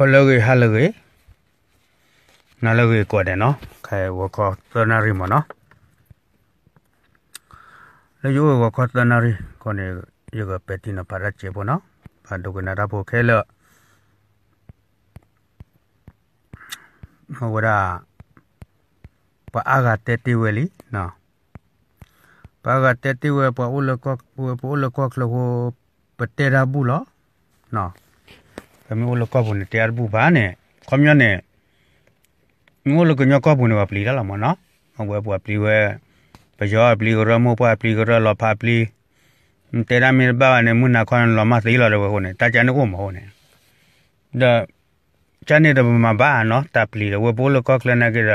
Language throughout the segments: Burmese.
ဟလဂေဟလဂေနလဂေကွတယ်နော်ခဲဝကောသနာရီမနော်လေယောဝကောသနာရီကိုနေယကပတိနပါရချေပေါ်နော်ဘာဒုကနာရဖို့ခဲလဟောရာပအာဂတတိဝလီနော်ပအာဂတတိဝပဥလကောပဥလကောကလောပတေရာဘူးလောနော်ကမျိုးလကဘုန်တရားဘူးဘာနဲ့ခမျောနဲ့ငိုလကညကဘုန်ဝပလီလာလာမနော်အဝဲပွားပလီဝဲပယောပလီရမောပွားပလီရလဖပလီတေရမီဘာနဲ့မနာခွန်လမသီလာတော့ဟိုနဲ့တာချန်ကိုမဟုတ်နဲ့ဒါချန်နေတော့မဘာနော်တပလီဝဘိုးလကကလနာကရ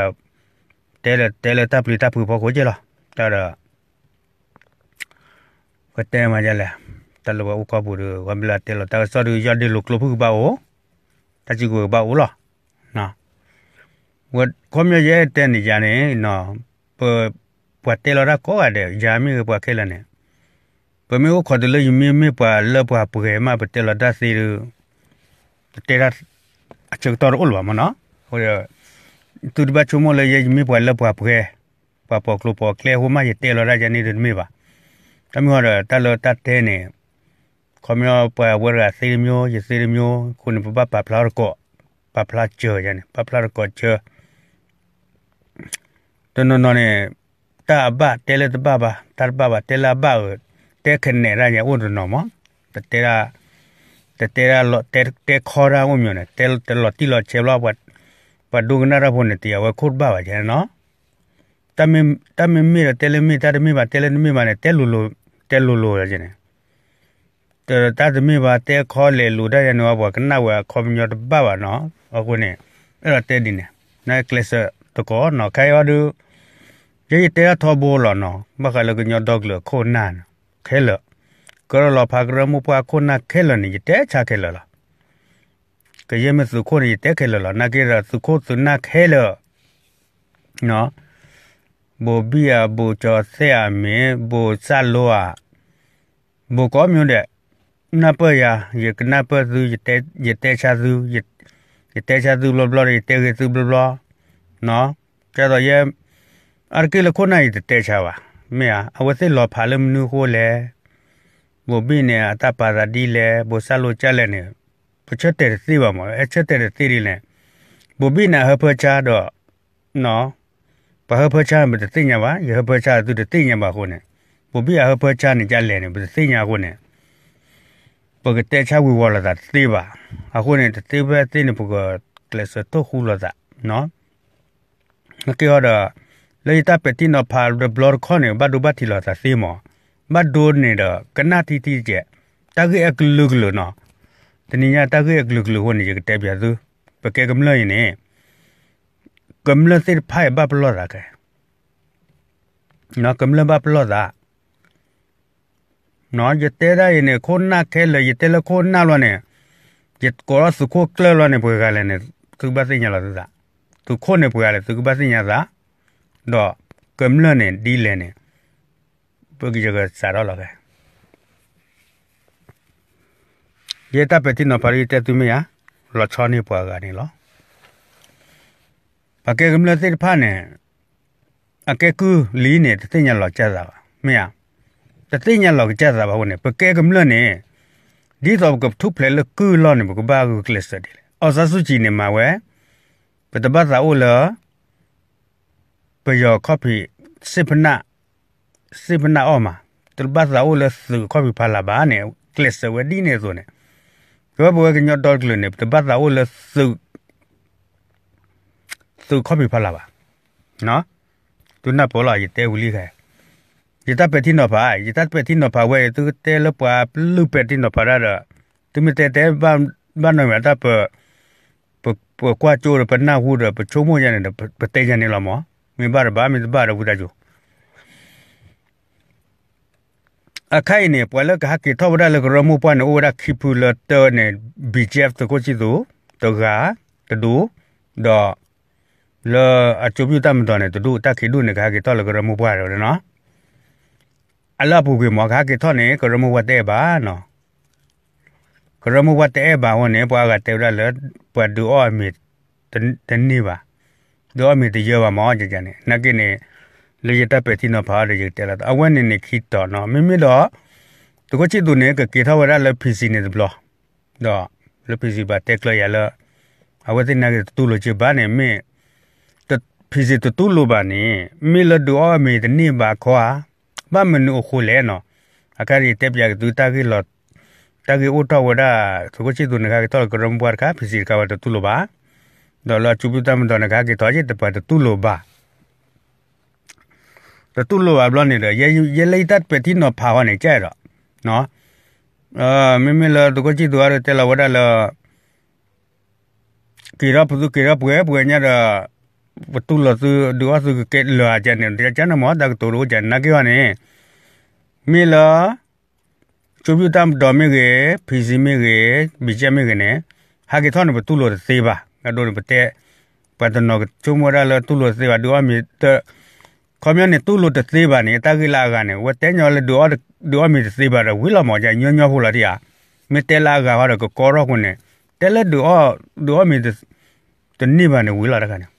တဲလတဲလတပလီတပူပေါ်ကိုကြလားဒါတော့ဝတဲမှာကြလားတလဝဥကဘူးဝမ်လာတဲလတာဆော်ရရဒီလကလဖူဘာအိုတချီကိုဘာအိုလားနော်ဝတ်ကောမြရဲ့တဲနေကြနေနော်ပပတဲလရာကောရတယ်ဂျာမီပခဲလနဲ့ပမေကိုခေါ်တယ်လေမီမီပါလပပခဲမပတဲလဒါစီရတဲရအချက်တော်ဥလဝမနော်ဟိုရသူဒီဘချုံမလေမီပါလပပခဲပပကလပကလေဟိုမရတဲလရာဂျာနေတယ်မီပါတမျိုးရတလတတဲနေခမယောပဝရစေမျိုးရစေမျိုးခုနပပပပလာရကောပပလာချေရန်ပပလာရကောချေတနနနဲ့တာဘတဲလက်တဘဘတာဘဘတဲလာဘတဲခနဲ့ရညာဥဒနော်မတတဲရာတတဲရာလောတဲတဲခေါ်ရာဝမျိုးနဲ့တဲတဲလောတီလောချေလောဘတ်ပဒုကနာရဖို့နဲ့တရားဝခုတ်ပါပါကျန်နော်တမင်တမင်မီတဲလမီတာမီပါတဲလမီပါနဲ့တဲလူလူတဲလူလူရကျန်တတသမီးပါတဲခေါ်လေလူတဲ့ရနော်ဘောကနဝခေါ်မြော်တပါပါနော်အခုနေအဲ့တော့တဲဒီနေနိုင်ကလစ်တကောနော်ခဲရဒူရေးတဲထောဘောလောနော်မခလကညောဒေါကလခိုနန်ခဲလကရလဖကရမူပွားခိုနာခဲလနေတဲချခဲလလားကရမစုခိုနေတဲခဲလလားနာကေရစုခိုစုနာခဲလနော်ဘောဘီယာဘောချောဆဲအမေဘောဆလောဘောကောမြွန်းတဲ့နာပယာယကနာပသူယတေယတေချာသူယယတေချာသူဘလဘလယတေကသူဘလဘလနော်ကျတော့ယအာကိလခုနိုင်တေချာပါမေအဝစစ်လောဖာလမနူခိုလေဘောဘိနေအတပါရဒီလေဘောဆလိုချလဲနေပချက်တဲ့သိပါမောအချက်တဲ့သိရနေဘောဘိနာဟဖချာတော့နော်ဘဟဖချာမတသိညာပါယဟဖချာသူတသိညာပါခုနေဘောဘိဟဖချာနေကြလဲနေဘသိညာခုနေပကတဲချဝဝလာတာတေးပါအခုနေတေးပဲတင်းနေပကကလစတော့ခုလာတာနော်ငါကြောတော့လေတာပတိနဖာရဘလော်ခေါနေဘဒုဘတိလာတာစေမောဘဒိုနေတော့ကနာတီတီကျတကဲအကလုကလုနော်တနည်းတကဲအကလုကလုဟိုနေကြတဲ့ပြသူပကဲကမလို့နေကမလစစ်ဖိုင်ဘပလော်တာကဲနော်ကမလဘပလော်တာนาะยะเตได้เนี่ยคนหน้าแค่เลยยะเตละคนหน้าละเนี่ยยะกอสุโคเกลละเนี่ยเปกาเลยเนี่ยตุบะสิญะละซะตุโคเนี่ยเปกาเลยตุบะสิญะซะดอกกําละเนี่ยดีเลยเนี่ยปกจะก็สาระละกะยะตะเปตินอปาริเตตุเมียละชอนี่เปกาเนี่ยละปากเกกําละเตฟะเนี่ยအကဲကူလီးနေတသိညာလောက်ကြတာပါမင်းကတိညာလောက်ကြတာဘာဟုတ်နေပကဲကမလနဲ့ဒီတော့ကထုဖလဲလကူလောနေဘကဘာကူကလစ်တယ်အော်ဇဆုချီနေမှာဝဲပတပတ်သာအိုလပယောကော်ဖီစိပနာစိပနာအော်မှာတပတ်သာအိုလစကော်ဖီဖလာဘာနေကလစ်ဝဲဒီနေဆိုနေဘောဘဝကညော့တော့ကလနေပတပတ်သာအိုလစသူကော်ဖီဖလာဘာနော်သူနပေါ်လာရတဲ့ဝလီခဲยตัดเป็ดที่หนอผายยตัดเป็ดที่หนอผาเวตื้อเตลปลาลูกเป็ดที่หนอผาได้ตื้อมีเตเตบ้านบ้านหน่อยมาตัดเปิดเปิดเปิดกว่าจูเปิดหน้าหูเปิดชั่วโมงยันเนี่ยเปิดเตยันเนี่ยละมั้งมีบ้านบ้านมีบ้านเราบูดาจูအခိုင်နေပလကဟကိထောဝရလကရမူပန်အိုရာခိပူလတနေ BGF တကိုချီဒူတဂါတဒူဒေါ်လအချိုပြူတမ်တော်နေတဒူတခိဒူနေခါကိထောလကရမူပွားရောနော်အလပူကေမခါကေထောနေကရမဝတဲဘာနော်ကရမဝတဲဘာဝနေပွားကတဲရလပဒူအောမီတန်နီပါဒေါ်မီတရပါမောကြကြနေနကိနေလေရတပတိနဖာလေရတဲလာအဝဲနေနေခိတော်နော်မိမိတော့တကချစ်သူနေကကေထဝရလဖီစီနေဘလတော့လဖီစီပါတက်လာရလအဝဲတင်နေတူလို့ချပါနေမင်းဖီစီတူလို့ပါနေမိလဒူအောမီတနေပါခွာမမနုခုလဲနော်အကရီတက်ပြဒူတာကီလော့တာကီဥတဝဒါသူကချီဒုနခါကတော့ကရမ်ဘွားခါဖီစီကဝတ်တူလိုပါဒေါ်လာချူပူတမ်ဒေါ်နခါကတော့ချစ်တပတ်တူလိုပါတတူလိုပါဘလော့နေတယ်ရေရေလိုက်တတ်ပတိနော်ဖာဝနေကြတော့နော်အာမိမိလာဒုကချီဒွာရတဲလာဝဒါလာကီရပ်ဒုကီရပ်ဝဲပွေညာရာပတူလသူဒူအဆုကဲလာကြနေတယ်ကျန်မောတာတူရောကျန်နကေဝနေမီလာချူပြူတမ်ဒေါ်မီရေဖီစီမီရေဘီချမီရေနေဟာကေထောနပတူလသေးပါငါတို့ပတဲ့ပဒနောချူမရလတူလသေးပါဒူအမီတခမယနေတူလသေးပါနေတာကီလာကနေဝတဲညောလဒူအဒူအမီသေးပါရဝီလာမောကြညောညောဖို့လာတရားမီတဲလာကဟာတော့ကောရောကွနဲ့တဲလက်ဒူအဒူအမီတနိဗ္ဗာန်ဝီလာတကနေ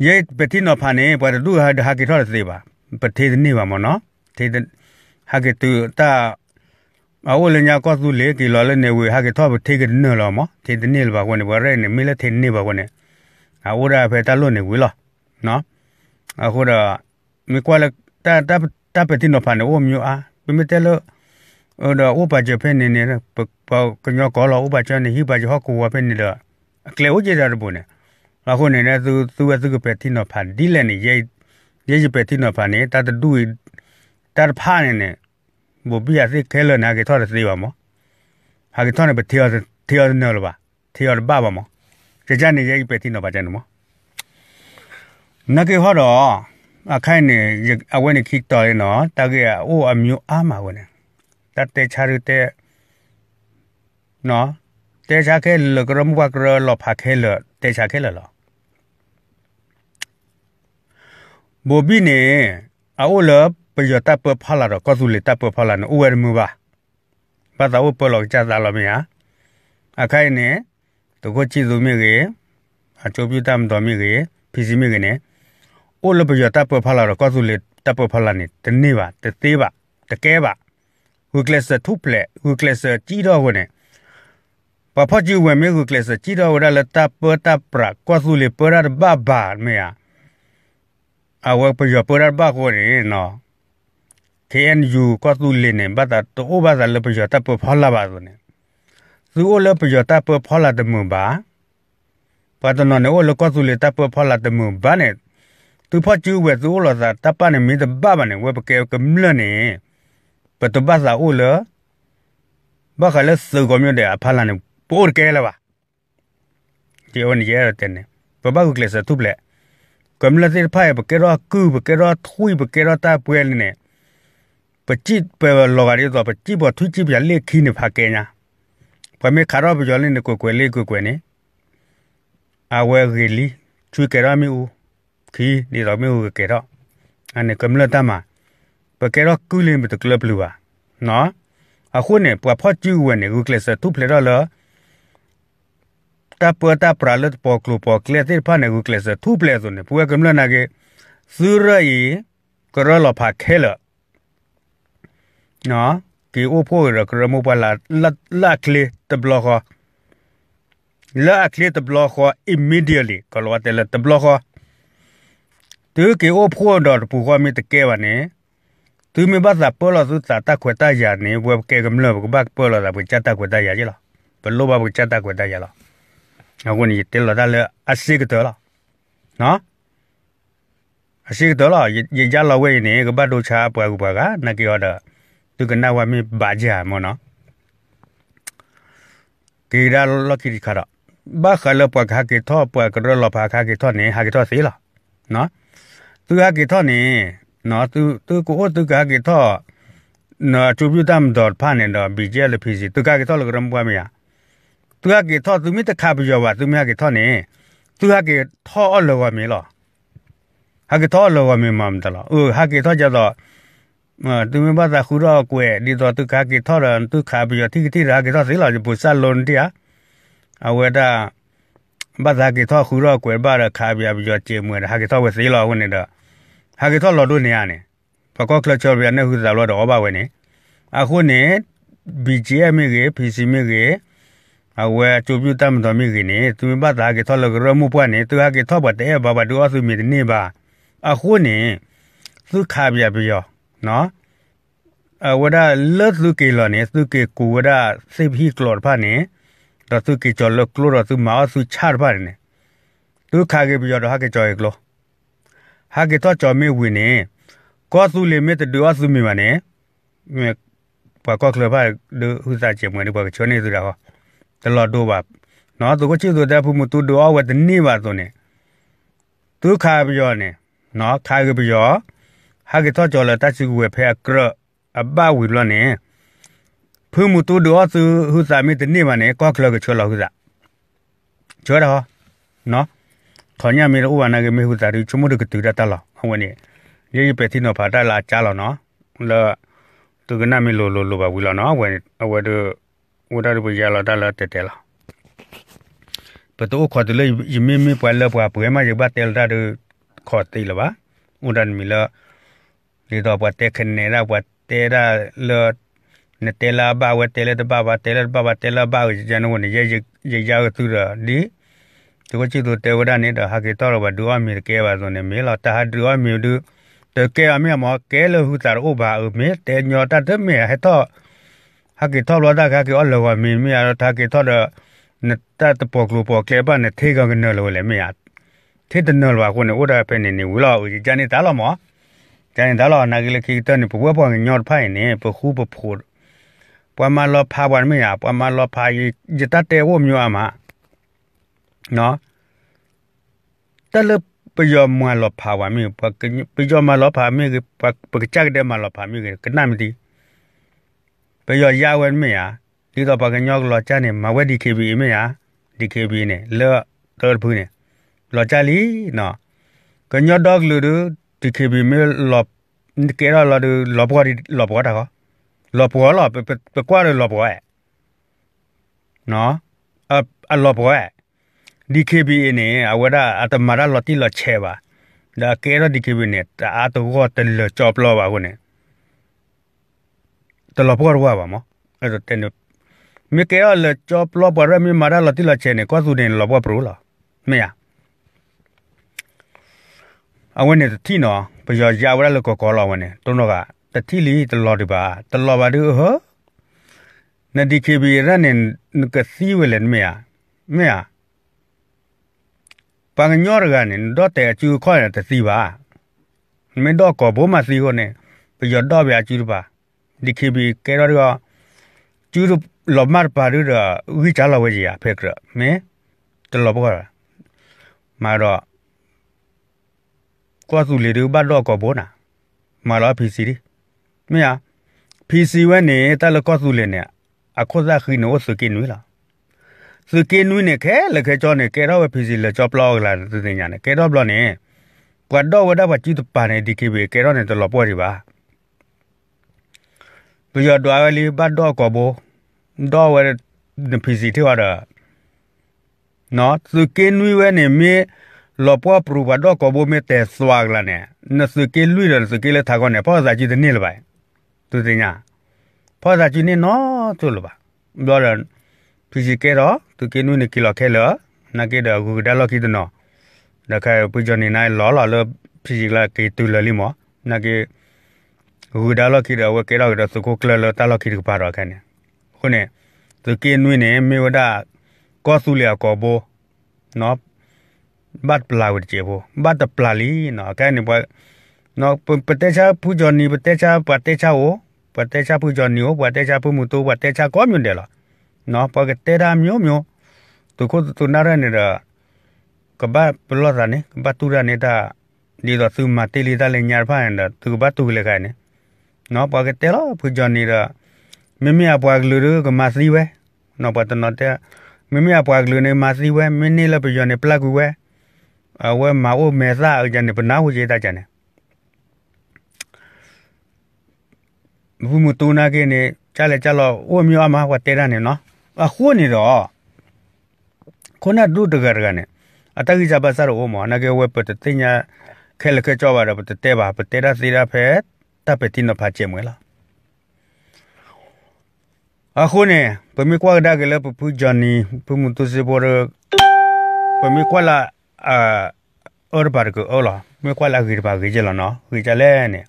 ယေပတိနောဖာနေဘွာတူဟာဒါကေထောရသေးပါပထေသနေပါမနော်ထေသဟာကေတူတာအဝလညာကောသူလေကီလောလနေဝေဟာကေထောပထေကနော်လောမထေသနေလပါကွနေဘရဲနေမေလထေနေပါကွနေအဝရာဖေတလွနေဝေလောနော်အခုတော့မကွာလတာတာတာပတိနောဖာနေဝမြူအားပမတဲလောတော့ဥပကြဖဲနေနေပကညောကောလောဥပကြနေဟိပကြဟောကူဝဖဲနေတော့အကလေဥကြတာဘုန်ราคนเนี่ยซูซูซูก็เป็ดที่นอผ่านดิแลนี่ยายยายจะเป็ดที่นอผ่านเนี่ยตาตะดูตาผ่านเนี่ยบ่บี้อ่ะสิเคลนะก็ทอดสิบ่หมอหาก็ทอดไปเที่ยวเที่ยวเนาะล่ะบ่เที่ยวบ่บ่หมอจะจันเนี่ยยายเป็ดที่นอผ่านจันหมอนักเฮาတော့အခိုင်နေအဝဲနေခိတော်ရနော်တကယ်အိုအမျိုးအားမှာဝင်တတဲချာရတဲ့နော်တဲချာခဲလကရမကရလဖခဲလတဲချာခဲလလောမိုဘီနေအဝလပယတပဖလာရကသူလေတပဖလာနဥဝရမူပါဘာသာဝပလောက်ကြတာလောမယာအခိုင်နေတကိုချီစုမြေကေအချိုပြတမ်တော်မြေကေဖီစီမြေကေနေဥလပယတပဖလာရကသူလေတပဖလာနေတနေ့ပါတသေးပါတကဲပါဟူကလစ်ထုပလက်ဟူကလစ်ကြီးတော်ဝင်နေပဖတ်ကြီးဝင်မြေဟူကလစ်ကြီးတော်ဝရလတပတပရကသူလေပရဘဘာမေယာ awak pe japura ba ko re no KNU ko tu le ne ba ta to o ba za le pe jata pe phala ba zo ne zu o le pe jata pe phala de mu ba ba ta no ne o le ko tu le ta pe phala de mu ba ne tu pha chu we zu lo za ta pa ne mi de ba ba ne we pe ke ke mle ne pe to ba za o le ba ka le se go myo de a phala ne por ke le ba ti o ne ye te ne ba ba ku kle sa tu ble ကမလတိဖိုင်ပကေရာကူပကေရာထွိပကေရာတာပွဲလနေပจิตပလောကရီတော့ပจิตဘထွိจิตပြလေခိနေဖာကေညာပမေခါရောပကြောလနေကိုကွယ်လေးကိုကွယ်နေအဝဲဂီလီချွေကေရာမီဦးခီနေတော်မီဦးကေတော့အနေကမလတမပကေရာကူလင်းပတကလပလူပါနော်အခုနေပဖော့ကျူဝနေကိုကလစတူဖလေတော့လောတာပွတာပရာလတ်ပေါကလူပေါကလက်တေဖာနေကူကလက်စသူပလဲစုံနေပွေကမလနာကေစူရယီကရလဖာခဲလနော်ကေအိုဖိုရကရမူပလာလတ်လာကလေတဘလခလာကလေတဘလခ immediately ကလောတဲလတဘလခသူကေအိုဖိုဒေါ်ပူခမီတကဲပါနေသူမဘာသာပေါ်လာသူသာတခွေတရနေဝဲကေကမလဘဘပေါ်လာဘချတာခွေတရရလားဘလောဘဘချတာခွေတရလား我问你，得了得了，二十个得了，啊？二十个得了，人人家老外呢，个把都吃不不个，那个要的，都跟那外面巴结么呢？给他老给你看了，把喝了不卡给他，不给他老怕卡给他呢，还给他谁了？喏，都还给他呢，喏，都都过都还给他，那就比他们到怕呢，到比这了脾气，都还给他了个人不么样？သူကကေထောသူမိတခါပြရပါသူမိကေထောနေသူကကေထောအလောကမေလောဟာကေထောအလောကမေမမ်တလားအိုဟာကေထောကြတော့သူမိဘာသာခူရောကွယ်ဒီတော့သူကကေထောရန်သူခါပြရတိတိရာကေထောစေလာပုစလွန်တရားအဝေဒဘာသာကေထောခူရောကွယ်ဘာရခါပြပြရကျေမွေဟာကေထောဝစေလာဝင်နေတော့ဟာကေထောလော်တို့နေရနေဘကောကလချော်ပြနေဟူဇာလော်တော့ဘာဝင်နေအခုနေ BGM ရေ PC ရေအဝဲအချိုပြူတမ်တော်မိကနေသူမဘာသာကေထောလကရမှုပွားနေသူဟာကေထောပတ်တဲ့ဘာဘာတို့အဆုမီနေပါအခုနေသူခါပြပြရောနော်အဝဒလတ်လူကေလောနေသူကေကူဝဒစေဖီကလော်ဖာနေရသူကေကျော်လကလောရသူမာသူချာဖာနေသူခါကေပြရောဟာကေကျော်ကလောဟာကေတော့ကျော်မေဝင်နေကောသူလေမေတဒူအဆုမီမနေပကောကလဖာဒူဟူစာချေမွေနေပကချောနေသူရာဟောတလောတော့ပါနော်သူကချစ်သူတဲ့ဖူမသူတော့ဝတ်တနေပါသူနေသူခါပြောနေနော်ခါကပြောဟာကတော့ကြော်လာတချီကွယ်ဖဲကရအဘဝီလောနေဖူမသူတော့သူဟူစာမီတနေပါနေကောက်ခလကချောလောက်ကြကျော်တော့နော်ခေါညာမီရောဝနာကမေဟုတာရီချမုဒကတူရတလာဟောနေရေပတိနောဖာတလာချာလောနော်လောသူကနာမီလိုလိုလိုပါဝီလောနော်ဝဲအဝဲတို့ငိုတာတို့ရလာတာလာတက်တယ်လားပတော့ခေါ်တယ်လေယမင်းမပွဲလပွားပွဲမှာရပါတယ်တာတို့ခေါ်တယ်လားဗာငိုတာမီလာလေတော့ပွားတက်ခနေတာပွားတဲတာလောနေတယ်လာဘာဝတယ်လေတဘာဘာတယ်လေဘာဘာတယ်လာဘာဂျန်ဝန်ရေရေရရသူတာဒီဒီကချစ်တို့တေဝဒနေတာဟာကေတော်ဘဒူအမီကဲပါဆိုနေမေလာတာဟာဒူအမီတို့တကယ်အမေမောကဲလို့ဟူတာရောဘာအမေတေညောတတ်တဲ့မေဟဲ့တော့ဟာကေထောလောတာကကေအော်လောကမင်းမရတော့တာကေထောတော့နတတပေါကလူပေါကေပါနထေကကနော်လောလေမရထေတနော်လောကိုနေဥဒါပဲနေနေဝလာဦးဂျန်နေတာလောမောဂျန်နေတာလောနာကလေးခိတနေပပွဲပေါ်ညော့ဖိုင်နေပခုပဖို့ပွမ်မလောဖာပွမ်မရပွမ်မလောဖာယတတဲဝမျိုးအမနော်တလပယောမလောဖာဝမီပကပယောမလောဖာမီပကကြက်တဲ့မလောဖာမီကနမတီပယောယာဝဲမေယာဒီတော့ပကညောကလောချာနေမဝဲဒီ KB မေယာဒီ KB နေလောတော်ဘူးနေလောချာလီနော်ကညောဒေါကလူဒူဒီ KB မေလောကေရလောဒူလောပွားဒီလောပွားတာကောလောပွားလောပကွာလောပွားရဲ့နော်အအလောပွားရဲ့ဒီ KB နေအဝဒအတမရလောတိလောချေပါဒါကေရဒီ KB နေတာအတူကောတလချောပလောပါခုနေတလဘောကွာပါမအဲ့တော့တဲ့မေကဲအလချောပလဘရမီမာရလတိလချေနေကွာသူနေလဘောပရူလာမရအဝင်နေတိနော်ဘယောရဝရလကောကောလာဝင်နေတုံးတော့ကတတိလီတလော်ဒီပါတလော်ပါဒီဟောနဒီကေဘီရနန်ကစီဝလန်မရမရပန်ညောရကနေတော့တဲ့အချူခေါ်ရတစီပါမင်းတော့ကောဘိုးမစီကိုနေဘယောတော့ပြအချူပါ dikhi bi kero ro chu ro lo mar pa ru ro wi cha lo we ji ya phek ro me to lo bo ra ma ro kwa su le ru ba lo ko bo na ma lo phi si ri me ya phi si we ne ta lo kwa su le ne a kho za khi no su ki nu la su ki nu ne khe le khe cho ne kero we phi si le cho blog la tu ni nya ne kero blog ne กว่าดอวดาบจีตปาเนดิเคเบเกรอนเนตลอปอดิบาဘယောဒွာဝလီဘတ်တော့ကဘောတော့ဝဲနဖီစီထွာတာနော်သူကင်းနွေးဝဲနေမေလောပွားပရူဘတော့ကဘောမေတဲစွာကလာနေနစကေလွိရစကေလထာကောနေဖောစာကြည့်တဲ့နေ့လပိုင်သူတင်ညာဖောစာကြည့်နေနော်သူလပါဘောရန်ဖီစီကေတော့သူကင်းနွေးနေကီလောခဲလောနကေတော့ဂူဒါလောကီတနော်ဒါခဲပူဂျော်နေနိုင်လောလောလဖီစီလာကေတူလလီမောနကေဂူဒါလကိရဝကေလောက်ရစကိုကလလတလကိရပါရခနဲ့ခုနဲ့သူကင်းနွေးနေမေဝဒကောဆူလျာကောဘောနော်ဘတ်ပလာဝတ်ချေဘောဘတ်ပလာလီနော်ကဲနေဘနော်ပတေချာပူဂျော်နီပတေချာပတေချာဝပတေချာပူဂျော်နီဝပတေချာပူမူတောပတေချာကောမြွန်တယ်လားနော်ပကတေရာမျိုးမျိုးသူခုသူနာရနေတာကဘပလောတာနေကဘတူရနေတာဒီတော့သူမတေလီတာလေညာဖာနေတာသူကဘတူလေခိုင်းနေနော်ပွားကတဲလားဖူဂျန်နီရာမိမိအပွားကလူကမသီဝဲနော်ပတ်တနတဲ့မိမိအပွားကလူနေမသီဝဲမင်းနေလပဂျန်နေပလကူဝဲအဝဲမအိုမေစာအကြံနေပနာဟူကျေတာကြံနေဘူးမတူနာကနေကြားလေကြားလို့အိုမျိုးအမဟောတဲရနေနော်အခုနေတော့ခုနဒုတကရကနေအတကြီးစားပါစားရောမနကေဝဲပတတညာခဲလခဲကြောပါတော့ပတတဲပါပတဲရစီရဖက် tape tino pache mwela akhune pemi kwa da gele pu jani pu mutu se bor pemi kwa la a or bar ko ola me kwa la gir ba gejela no gejale ne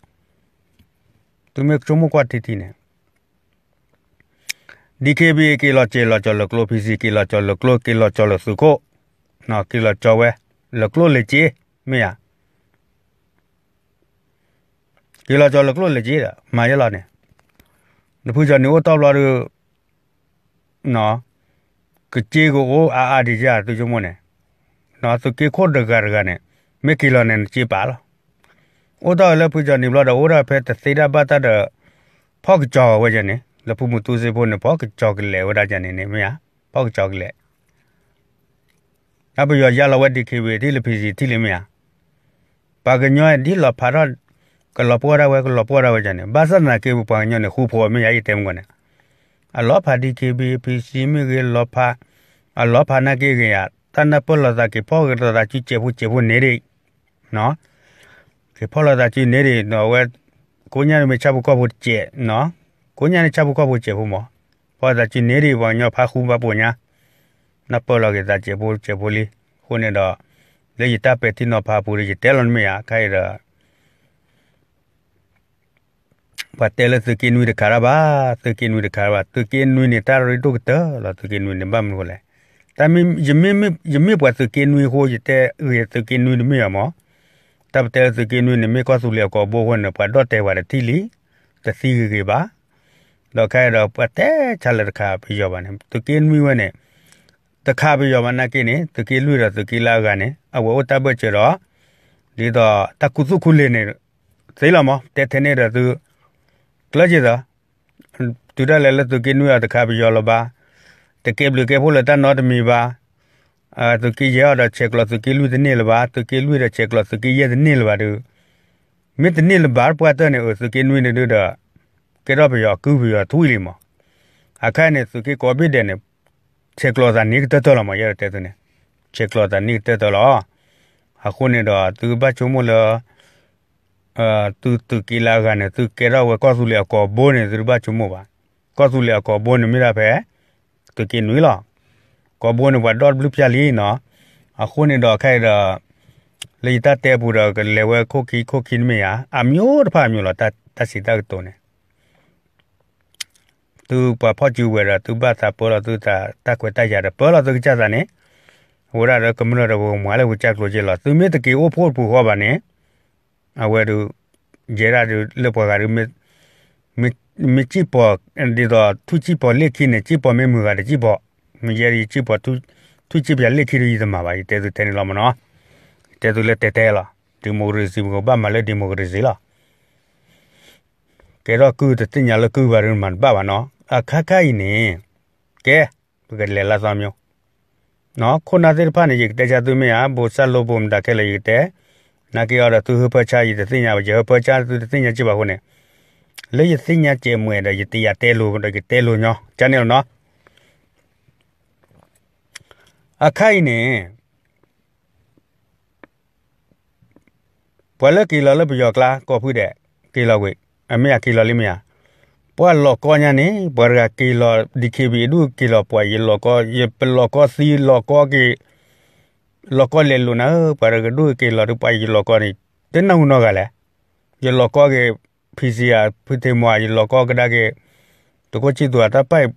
তুমি চমু kwa titi ne DKB ki lo che lo cholo klo PC ki lo cholo klo ki lo cholo suko na ki lo chowe lo klo le che me ya ဒီလာကြောလကလလေကြီးတာမာရလာနေနဖူကြောနေဝတော့လာရနော်ကကြေကိုအာအာဒီကြသူကြမနဲ့နော်သူကေခေါ်ဒဂရကနဲ့မေကီလနဲ့ချပါလားဩတော်လဖူကြောနေဘလာတော့ဩရဖဲတစေတာပတ်တဲ့ဖောက်ကြောဝဲကြနေလဖူမှုသူစေဖို့နဲ့ဖောက်ကြောကလေဝရကြနေနေမရဖောက်ကြောကလေအဘရရလဝတ်ဒီခေဝေဒီလဖီစီတိလမရပါကညောဒီလဖာရတ်ကလပေါ်ရဝဲကလပေါ်ရဝဲကြနေဘာသာနာကေဘူပန်ညောနေခူဖော်မရည်တဲမကနဲ့အလောဖာဒီကေဘီပီစီမီကေလောဖာအလောဖာနာကေကေရတန်နပလတာကေဖော်ရတာချီချေဘူးချေဘူးနေရိနော်ကေဖော်ရတာချီနေရိနော်ဝဲကိုညာနေမချဘူးကောဘူးကျဲနော်ကိုညာနေချဘူးကောဘူးကျဲဘူးမောဖော်တာချီနေရိဘောညောဖာခူဘပညာနပလကေတာချေဘူးချေဘူးလီခုနေတော့လေရတာပဲတိနောဖာပူရီတဲလွန်မေယာခိုင်ရာပါတဲလစကိနွေတခါရပါစကိနွေတခါရပါတကိနွေနေတာရီတုတ်တလာတကိနွေနေဘမ်လို့လေတမင်ယမေယမေပွားစကိနွေဟိုရတဲ့အဲစကိနွေနေမတပ်တဲစကိနွေနေမကောဆူလေကောဘောဟွန်းပါတော့တဲဝရတီလီတစီကေပါတော့ခဲတော့ပတဲချလတခါပြောပါနဲ့တကိနွေဝနဲ့တခါပြောပါနာကိနေတကိလွေတော့တကိလာကနေအဝတ်တပ်ချေတော့ဒီတော့တကုစုခုလေးနေသိလားမတဲတဲ့နေတော့ကလကြတာတူရလဲလဲသူကိနူရတခါပြောလပါတကယ်ဘလကေဖို့လတနော်တမီပါအာသူကိရတော့ချက်ကလသူကိလူတနေလပါသူကိလူရချက်ကလသူကိရတနေလပါတူမေတနေလပါပွားတဲ့နေသူကိနူနေတူတော့ကေတော့ပြောကူပြောသူလီမအခါနေသူကိကောဘိဒနေချက်ကလသာနိကတတော်လမရတဲ့တဲ့နေချက်ကလသာနိကတတော်လအခုနေတော့သူဘချုံမလို့အာသူသူကီလာကနေသူကေရဝဲကောစုလေကောဘိုးနေသူဘချုံမပါကောစုလေကောဘိုးနေမိရဖဲသူကင်နွေလာကောဘိုးနေဝဒေါ်ဘလူးပြလီနော်အခုနေတော့ခိုက်တော့လေတတဲ့ဘူးတော့လေဝဲခိုကီခိုကင်းမေယာအမျိုးတစ်ဖက်မျိုးလားတတစီတက်တုံးနေသူပဖော့ကျူဝဲတော့သူဘာသာပေါ်တော့သူတာတက်ခွေတက်ရတယ်ပေါ်တော့သူကြတာနေဝရတော့ကမလို့တော့ဘုံမလဲဝကြကလို့ကြလားသူမြေတကေအိုးဖို့ဘူးဟောပါနေအဝဲတို့ဂျေရာတို့လေပေါ်ကရမမမချီပေါ်အန်ဒီတော့သူချီပေါ်လက်ခိနေချီပေါ်မဲမူကတချီပေါ်မဂျေရီချီပေါ်သူသူချီပြလက်ခိရီသမှာပါတဲသူတဲနေလောမနော်တဲသူလက်တဲတဲလားဒီမိုကရေစီကိုဘာမလဲဒီမိုကရေစီလားကဲတော့ကူတတင်ညာလကူပါရင်မှန်ပါပါနော် အခက်ခိုင်းနေကဲဘယ်လေလာသမျိုးနော်ခုနသေးဖာနေရတဲ့ကြသူမရဘိုဆတ်လို့ဘုံတခဲလေရတဲ့နာကေရတသူဟပချာယတသိညာဘဂျပချာသူတသိညာကြပါခုနဲ့လေယသိညာကျဲမွေတဲ့ယတိယတဲလိုတော့တဲလိုညောကျန်နေတော့နော်အခိုင်နဲ့ဘွယ်လကီလောလပျော်ကလာကော်ဖူးတဲ့ကီလောကွေအမေကီလောလေးမရပွာလောကောညာနေဘွယ်ကကီလောဒီကေဘီဒူကီလောပွာယေလောကောယေပလောကောစီလောကောကီ loko le luna para que du que la rupa y loko ni te na uno gala y loko que fisia pite mo y loko que da que to ko chi dua ta pa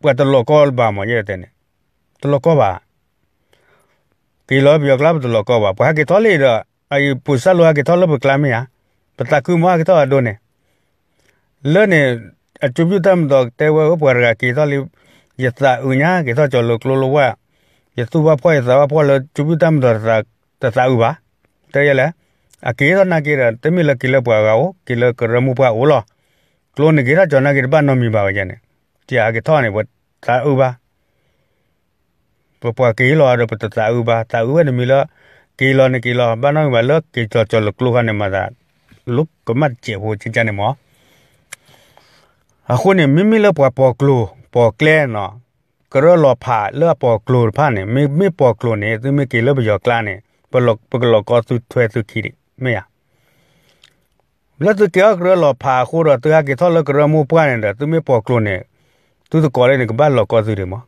pa to loko ba mo ye te ne to loko ba que lo bio club to loko ba pa que to le da ai pusa lo que to lo ba clame ya pa ta ku mo que to do ne le ne attribute tam dog te wa pa ra que to le ya ta unya que to lo lo wa ယသုဘဖောသဘဖောလကျူပတမ်ဒရသသဥပါတရလအကေရနာကေရတမီလကီလပွာကောကီလကရမူပွာဝလကလိုနကေရဂျနာကေဘနမီပါကနဲ့တရားကေထောနေဘသဥပါပပွာကေလောရပတသဥပါသဥဝနမီလကီလနကီလဘနမီပါလကေချောချောလကလုခနေမသာလုကမတ်ချေဟိုချင်ချနေမောအခုနေမိမိလပွာပေါ်ကလိုပေါ်ကလဲနော်กระลอผ่าเลือปอกลูผ่าเนี่ยไม่ไม่ปอกลูเนี่ยซึ่งไม่เกี่ยวกับยอกล้าเนี่ยปลอกปลอกก็สุดถ้วยสุดขีดไม่อะแล้วตัวเกี่ยวกระลอผ่าคู่เราตัวกี่ทอดแล้วกระมูป้าเนี่ยตัวไม่ปอกลูเนี่ยตัวตัวก่อนเนี่ยก็บ้านหลอกก็สุดเลยมั้ง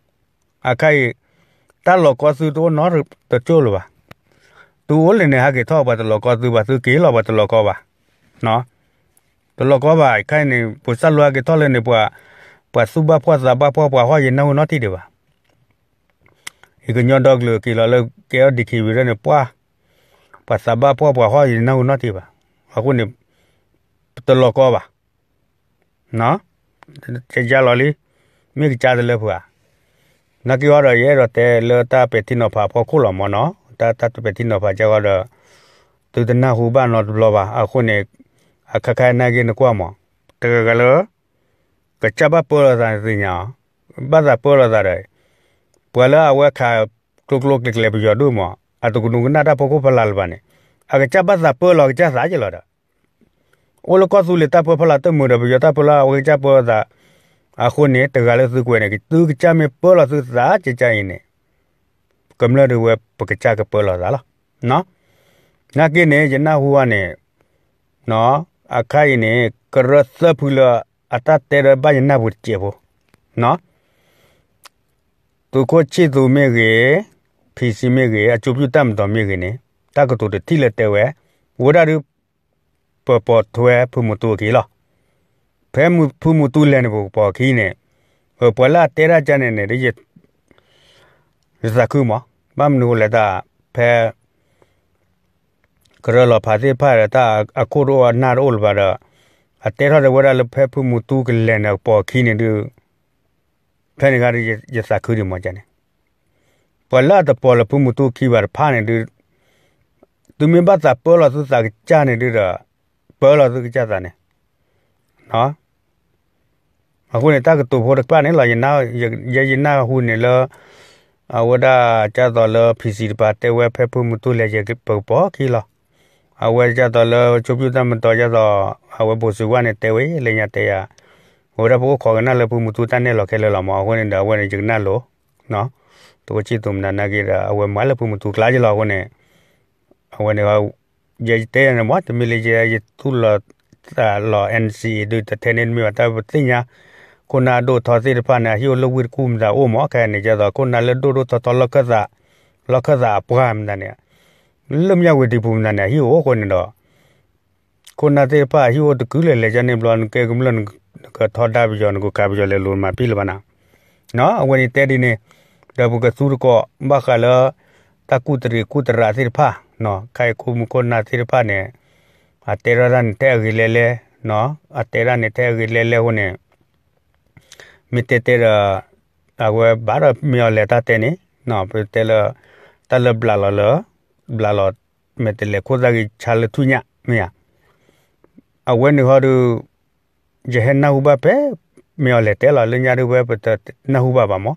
อาใครตาหลอกก็สุดตัวนอร์ตัวโจ้หรือวะตัวเลยเนี่ยฮะกี่ทอดบัตรหลอกก็สุดบัตรตัวกี่หลอกบัตรหลอกก็วะเนาะตัวหลอกก็วะใครเนี่ยปุ๊บสั่นลัวกี่ทอดเลยเนี่ยปุ๊บပွာစုဘပွာဇဘပွာပွာဟောရင်နောနောတိတယ်ပါေကညောဒေါကလကီလာလကဲဒီခီဝရနေပွာပါစဘာပွာပွာဟောရနေနော်တိပါအခုနေတလကောပါနော်ချက်ကြလော်လီမိကကြတယ်လေဖွာနကီရောရဲရတဲ့လောတာပေတိနောဖာဖောခုလောမနော်တာတတ်ပေတိနောဖာကြောရသူတနာဟူပါနော်လောပါအခုနေအခခိုင်နာကင်းကွာမတကကလော kachaba pora da zinya bada pora da re pwala awa kha kloklo kle bi yodu mo atukunu na da poko phalal bane aga chaba da polo ja sa jelo da olo ko su le ta po phala to mo da bi ta phala awa ja po da akho ne ta ga le su kwe ne ki tu cha me polo su sa che cha ine kamla de we pa cha ka polo da la no na ke ne jna huwa ne no akai ne karasa phula ata tere baya na bur chebo no tu ko chi tu me ge phi si me ge a chu pyu tam do me ge ne ta ko tu de ti le te we wo da ru po po thwe phu mu tu ki lo phe mu phu mu tu le ne bo po ki ne ho po la tera cha ne ne de ye za ku ma bam nu le da phe กระลอผาเสพาระตาอคุโรนาโอลบาระအတဲထော်တဲ့ဝရလဖဲဖူမူတူကလဲနေပေါ်ခင်းနေတူဖဲနေကရရစာခူးဒီမကြနေပလာတပေါ်လဖူမူတူခီဝရဖာနေတူသူမင်းဘာသာပေါ်လာသူစာကြာနေတူတာပေါ်လာသူကြာတာနေနော်အခုနေတာကတူဖို့တပနေလာရင်နာရရင်နာဟူနေလားအဝဒကြတော့လဖီစီပါတဲဝဲဖဲဖူမူတူလဲရကပေါ်ပေါ်ခီလားအဝဲကြတော့လောချိုပြတမတော်ကြတော့အဝဲပုစုကနေတဲဝဲလေညတဲရဟိုရပုခေါ်ကနလပုမူတူတန်နဲ့လောခဲလောမအဝဲနဲ့အဝဲနဲ့ဂျနာလောနော်တူချီတုံနာနာကေအဝဲမလပုမူတူကလာကြလောဝနဲ့အဝဲနဲ့ကဂျေတဲနဲ့မတ်မီလေဂျေရတူလောလော NC ဒုတထဲနေမြတ်တာပတိညာကိုနာဒိုသောစီဖာနာဟီယိုလောဝိကုမ်ဒါအိုမောခဲနေကြတော့ကိုနာလဒိုဒိုတော်တော်လကဇာလကဇာပရမ်ဒါနဲ့လမြဝတီပုံနာနေဟိဝခွန်တော့ခွန်နာတေပါဟိဝတကူလေလေဂျန်နေဘလန်ကေကမလန်ကထော်ဒါဘီဂျွန်ကိုကာဘီဂျွန်လေလုံးမှာပြီလပါနာနော်အဝင်တဲဒီနေဒါဘုကဆူရကောဘခလာတကူတရီကူတရာသီဖာနော်ခိုင်ခုမကိုနာသီဖာနေအတေရရန်တဲရီလေလေနော်အတေရနေတဲရီလေလေဟိုနေမိတေတေရာအဝဲဘာရမြော်လေတာတဲနေနော်ပြတဲလတလဘလာလောဘလာလော့မတလေခိုဇာကြီးချာလသူညမယအဝဲနေဟောဒူဂျဟန်နာဟူဘပဲမေော်လေတဲလာလညာရူဘပတနာဟူဘပါမော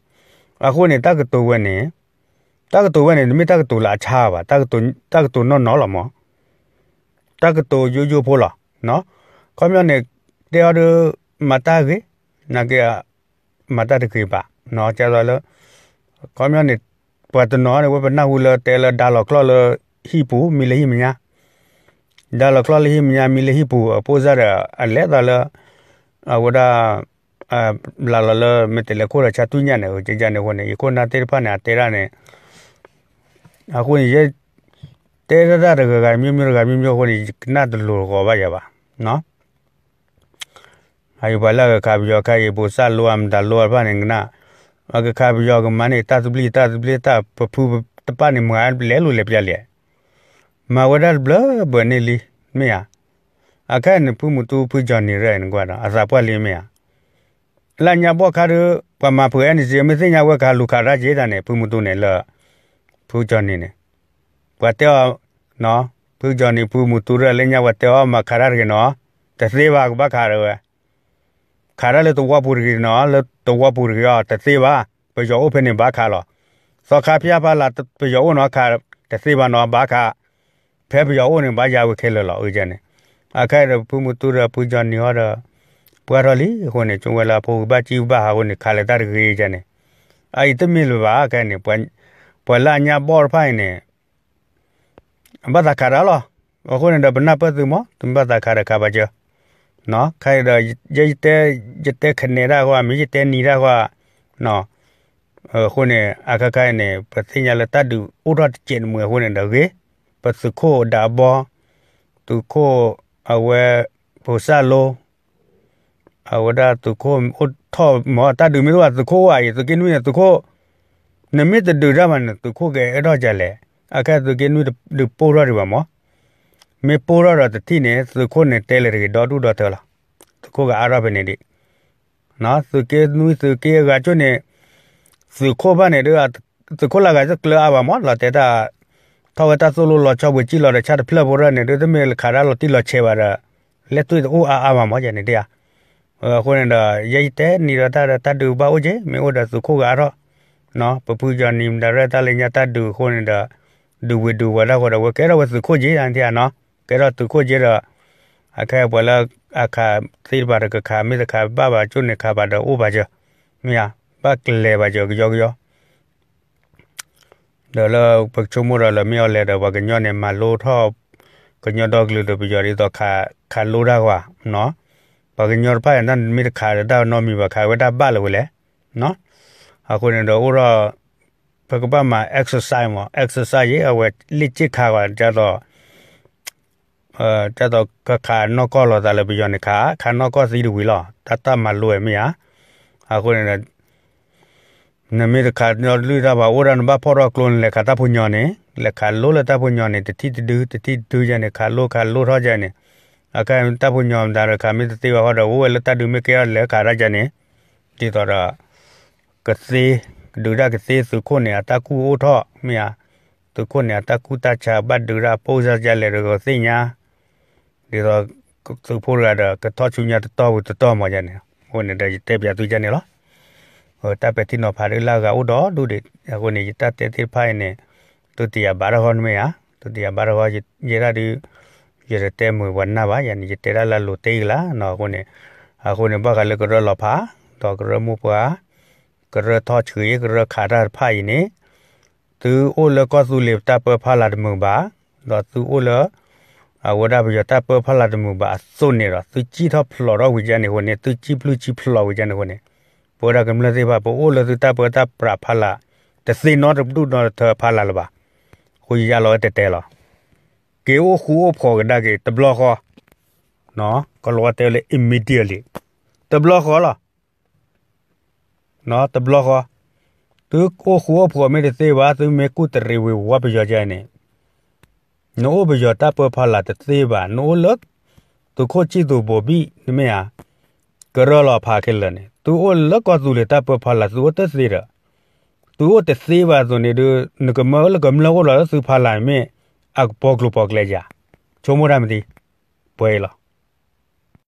အခုနေတကတူဝဲနေတကတူဝဲနေမိတကတူလာချာပါတကတူတကတူနော်နော်လာမောတကတူယိုယိုဖိုလာနော်ကောမြောနေတဲရူမတာကြီးနာကေမတာတကေပါနော်ကြာတော့လောကောမြောနေပတနောရဝပနာဝလတဲလဒါလကလလဟီပူမီလဟီမညာဒါလကလဟီမညာမီလဟီပူအပိုဇရအလဲဒါလအဝဒအလာလလမတလကိုရချတူညာနေကြကြနေဟိုနေကိုနာတေဖနာတေရနေအခုရေတဲရတာတကကမြို့မြို့ကမြို့မြို့ဟိုနေနတ်လိုကောပါရပါနော်အယူပါလာကကပြောကရေပူစလိုအမ်ဒါလိုအပနေငနာမကခဘယောကမနိတသပလီတသပလီတပဖူတပနိမန်လဲလူလေပြလေမဝဒဘလဘနေလီမေယအကန်ပူမတူပူဂျန်နေရန်ကွာအစာပွက်လေးမေယလာညာဘောခါရပမဖွေနေစီမစညာဝက်ခါလူခါရဂျေဒန်နေပူမတူနေလပူဂျန်နေနေဝတ်တောနော်ပူဂျန်နေပူမတူရလဲညာဝတ်တောမခါရရကနော်တသေးပါကဘခါရဝဲခရလေတဝပူရီနော်လတဝပူရီအတသေးပါပေကျော် opening ဘာခါလောစောခါပြပါလာပေကျော်ဝနခါတသေးပါနော်ဘာခါဖဲပေကျော်ဝနဘာကြောက်ခဲလောဦးကျန်နေအခဲရပူမူတူရပူဇန်နီဟောရပွာရလီခိုနေကျုံဝလာဖူဘာချီဘာဟောနေခါလေတရခေးကျန်နေအိုက်တမီလပါခဲနေပွန်ပလာညာဘောဖိုင်နေဘာသာခါရလောခိုနေဒပနပသူမသူဘာသာခါရခါပါကြောနော်ใครတော့ยิเตยิเตคเนรากว่ามียิเตนีรากว่าเนาะเออคนเนี่ยอากาไกเนี่ยปฏิญญาละตัดดูอุรตเจนมือคนเนี่ยดอกเกปะสุโคดาบอตุโคเอาเวโพซาโลเอาวดาตุโคอุททอหมอตัดดูไม่รู้ว่าตุโคว่าอีตุกินุเนี่ยตุโคနမိတဒူရမနတုခုကဲအဲ့တော့ကြလေအခက်သူကင်းနုဒူပိုရရပါမောမေပိုရာရတတိနေသခိုနေတဲလေရဒေါ်တူဒေါ်တလာသခိုကအာရဘနေဒီနာသကေနူသကေဂါချိုနေသခိုဘနေဒေါ်သခိုလာကစကလာဘာမောလာတဲတာသောဝတဆလိုလောချဘွေကြည့်လောတဲ့ချတ်ဖလဘောရနေဒေါ်တမေခါရလောတိလောချေပါရလက်တွေ့အိုအာအာမမောကြနေတရားအခုနကရိတ်တဲ့နိရတရတတူပါဦးကြီးမေဩဒသခိုကတော့နော်ပပူကြနိမ်ဒရတလည်းညတတူခုနကဒူဝဒူဝလာခေါ်တော့ဝဲကဲတော့သခိုကြီးတန်တရားနော် pero tu ko jera aka wala aka tir bar ka kha mi kha baba chun kha ba da u ba ja mia ba kle ba jo jo jo da la pak chu mu ra la mi ole da ba ga nyo ne ma lo tho ga nyo dog lu do bi jo ri do kha kha lo ra wa no ba ga nyo pa na mi kha da no mi ba kha wa da ba lo le no ako ne do u ra ဘကပမှာ exercise မှာ exercise ရဲ့အဝတ်လက်ချခါကကြတော့เอ่อจะต่อก็ขานอกก็รอตาเลยไปย้อนขาขานอกก็สีดูวิลอตัดตามาลวยมั้ยอ่ะอาคนเนี่ยနမေတခါညောလူရပါဝရနဘဖောရကလွန်လေခတာပုညောနေလေခါလိုလတာပုညောနေတတိတူတတိတူရနေခါလိုခါလိုထောကြနေအကံတပုညောဒါရခါမေတတိဝဟောတော့ဝဲလတာဒုမေကရလေခါရကြနေဒီတော့ရကစီဒူရကစီစုခုနေအတကူအိုထောမြာသူခုနေအတကူတချာဘတ်ဒူရပိုးစားကြလေရကိုစညာဒီတော့သူဖို့ရတာကတော့ချုံညာတော့ဘူးတော့မကြနဲ့ဟိုနေတဲ့တက်ပြသူကြနေလားဟိုတပ်ပတိနော်ဖာရလာကဥတော်ဒုဒိဟိုနေတက်တဲ့တိဖိုင်နေတုတိယဘာရဟွန်မေယတုတိယဘာရဟွာရေရာဒီရေရတဲမွေဝနာပါယန်ရေတဲရလာလိုတေးလာနော်ဟိုနေအခုနေဘာကလည်းကရလဖာတော့ကရမူပွားကရထောချွေကရခါရဖိုင်နေသူအိုလကဆူလေတပ်ဖာလာဒမဘာတော့သူအိုလအဝဒဘယတာပဖလာတမှုပါစုံနေတော့သူကြီးတော့ဖလော်တော့ဝီကြနေဟိုနေသူကြီးဘလူးကြီးဖလော်ဝီကြနေဟိုနေဘောရကမလစေပါပိုးလစတာပတာပဖလာတစိနော်ဘဒူနော်ထဖလာလပါခွေရလောတဲတဲလောကေဝခူဖော်ကဒါကေတဘလခောနော်ကလောတဲလေ immediately တဘလခောလားနော်တဘလခောသူကိုခူဖော်မေတေဝါသူမေကုတရီဝဝပကြောကြနေနိုဘယတာပဖလာတသေးပါနိုလတ်သူခိုချီသူဘဘီနိမယာကရလာဖာခဲလနေသူအလကသူလေတာပဖလာသူတသေးရသူတသေးပါဆိုနေဒနကမလကမလကလာသူဖလာမေအကပေါကလပေါကလေကြချုံမရမတိပွဲလား